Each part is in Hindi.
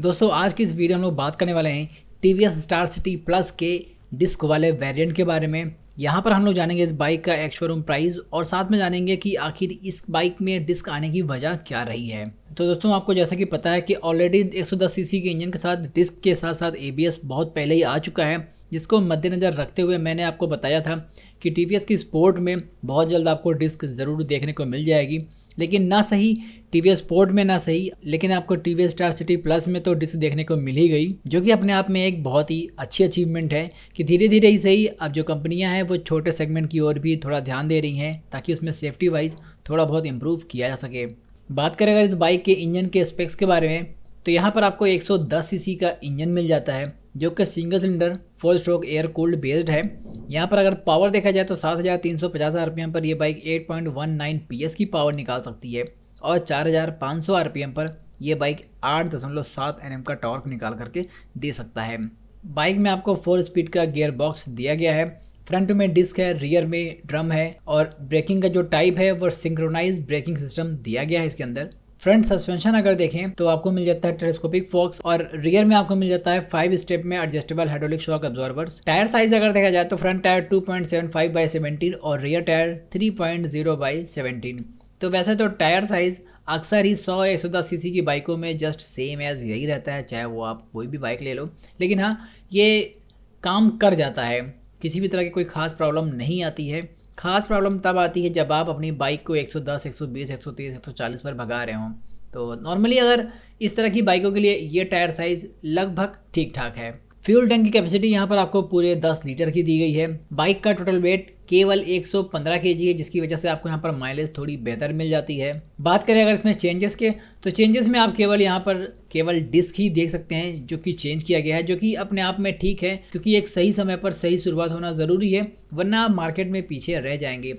दोस्तों आज की इस वीडियो हम लोग बात करने वाले हैं T V S Star City Plus के डिस्क वाले वेरिएंट के बारे में यहाँ पर हम लोग जानेंगे इस बाइक का एक शोरूम प्राइस और साथ में जानेंगे कि आखिर इस बाइक में डिस्क आने की वजह क्या रही है तो दोस्तों आपको जैसा कि पता है कि ऑलरेडी 110 सीसी के इंजन के साथ डिस्क के साथ साथ एबीएस बहुत पहले ही आ चुका है जिसको मद्देनज़र रखते हुए मैंने आपको बताया था कि टी की स्पोर्ट में बहुत जल्द आपको डिस्क ज़रूर देखने को मिल जाएगी लेकिन ना सही टी वी स्पोर्ट में ना सही लेकिन आपको T V Star City Plus में तो डिस्क देखने को मिल ही गई जो कि अपने आप में एक बहुत ही अच्छी अचीवमेंट है कि धीरे धीरे ही सही अब जो कंपनियां हैं वो छोटे सेगमेंट की ओर भी थोड़ा ध्यान दे रही हैं ताकि उसमें सेफ्टी वाइज थोड़ा बहुत इम्प्रूव किया जा सके बात करें अगर इस बाइक के इंजन के स्पेक्स के बारे में तो यहाँ पर आपको एक सौ का इंजन मिल जाता है जो कि single cylinder four stroke air cooled based है यहाँ पर अगर पावर देखा जाए तो सात हज़ार तीन सौ पचास आर पी एम पर यह bike eight point one nine P S की पावर निकाल सकती है और चार हज़ार पाँच सौ आर पी एम पर यह बाइक आठ दशमलव सात एन एम का टॉर्क निकाल करके दे सकता है बाइक में आपको फोर स्पीड का गियर बॉक्स दिया गया है फ्रंट में डिस्क है रियर में ड्रम है और ब्रेकिंग का जो टाइप है वो सिंक्रोनाइज ब्रेकिंग सिस्टम दिया गया है इसके अंदर फ्रंट सस्पेंशन अगर देखें तो आपको मिल जाता है टेलीस्कोपिक फॉक्स और रियर में आपको मिल जाता है फाइव स्टेप में adjustable hydraulic shock absorber tyre size अगर देखा जाए तो फ्रंट टायर 2.75 बाई सेवेंटीन और रियर टायर 3.0 बाई सेवेंटीन तो वैसे तो टायर साइज़ अक्सर ही सौ एक सौ दस सी की बाइकों में जस्ट सेम एज यही रहता है चाहे वो आप कोई भी बाइक ले लो लेकिन हाँ ये काम कर जाता है किसी भी तरह की कोई ख़ास प्रॉब्लम नहीं आती है खास प्रॉब्लम तब आती है जब आप अपनी बाइक को 110, 120, 130, 140 पर भगा रहे हों तो नॉर्मली अगर इस तरह की बाइकों के लिए ये टायर साइज़ लगभग ठीक ठाक है फ्यूल टैंक की कैपेसिटी यहाँ पर आपको पूरे 10 लीटर की दी गई है बाइक का टोटल वेट केवल 115 जी है जिसकी वजह से आपको यहाँ पर माइलेज थोड़ी बेहतर मिल जाती है बात करें अगर इसमें चेंजेस के तो चेंजेस में आप केवल यहाँ पर केवल डिस्क ही देख सकते हैं जो कि चेंज किया गया है जो कि अपने आप में ठीक है क्योंकि एक सही समय पर सही शुरुआत होना ज़रूरी है वरना आप मार्केट में पीछे रह जाएंगे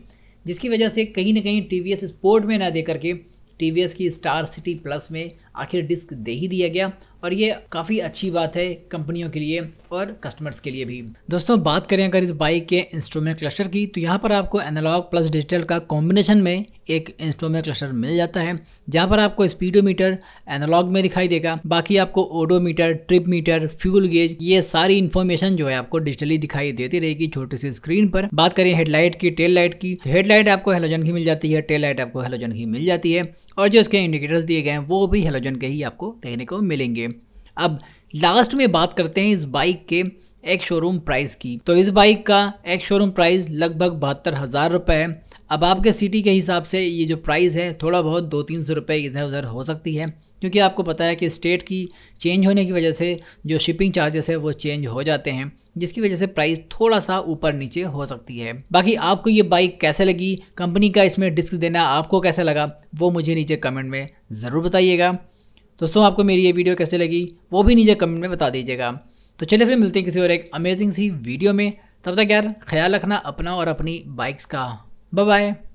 जिसकी वजह से कहीं ना कहीं टी स्पोर्ट में ना दे करके टी की स्टार सिटी प्लस में आखिर डिस्क दे ही दिया गया और ये काफ़ी अच्छी बात है कंपनियों के लिए और कस्टमर्स के लिए भी दोस्तों बात करें अगर इस बाइक के इंस्ट्रूमेंट क्लस्टर की तो यहाँ पर आपको एनालॉग प्लस डिजिटल का कॉम्बिनेशन में एक इंस्ट्रूमेंट क्लस्टर मिल जाता है जहाँ पर आपको स्पीडोमीटर एनालॉग में दिखाई देगा बाकी आपको odometer trip meter fuel gauge ये सारी इन्फॉर्मेशन जो है आपको डिजिटली दिखाई देती रहेगी छोटी सी स्क्रीन पर बात करें हेडलाइट की टेल लाइट की तो हेडलाइट आपको हेलोजन की मिल जाती है टेल लाइट आपको हेलोजन की मिल जाती है और जो इसके इंडिकेटर्स दिए गए हैं वो भी हेलोजन के ही आपको देखने को मिलेंगे अब लास्ट में बात करते हैं इस बाइक के एक शोरूम प्राइस की तो इस बाइक का एक शोरूम प्राइस लगभग बहत्तर हज़ार रुपये है अब आपके सिटी के हिसाब से ये जो प्राइस है थोड़ा बहुत दो तीन सौ रुपये इधर उधर हो सकती है क्योंकि आपको पता है कि स्टेट की चेंज होने की वजह से जो शिपिंग चार्जेस है वो चेंज हो जाते हैं जिसकी वजह से प्राइस थोड़ा सा ऊपर नीचे हो सकती है बाकी आपको ये बाइक कैसे लगी कंपनी का इसमें डिस्क देना आपको कैसे लगा वो मुझे नीचे कमेंट में ज़रूर बताइएगा दोस्तों आपको मेरी ये वीडियो कैसे लगी वो भी नीचे कमेंट में बता दीजिएगा तो चलिए फिर मिलते हैं किसी और एक अमेजिंग सी वीडियो में तब तक यार ख्याल रखना अपना और अपनी बाइक्स का बाय बाय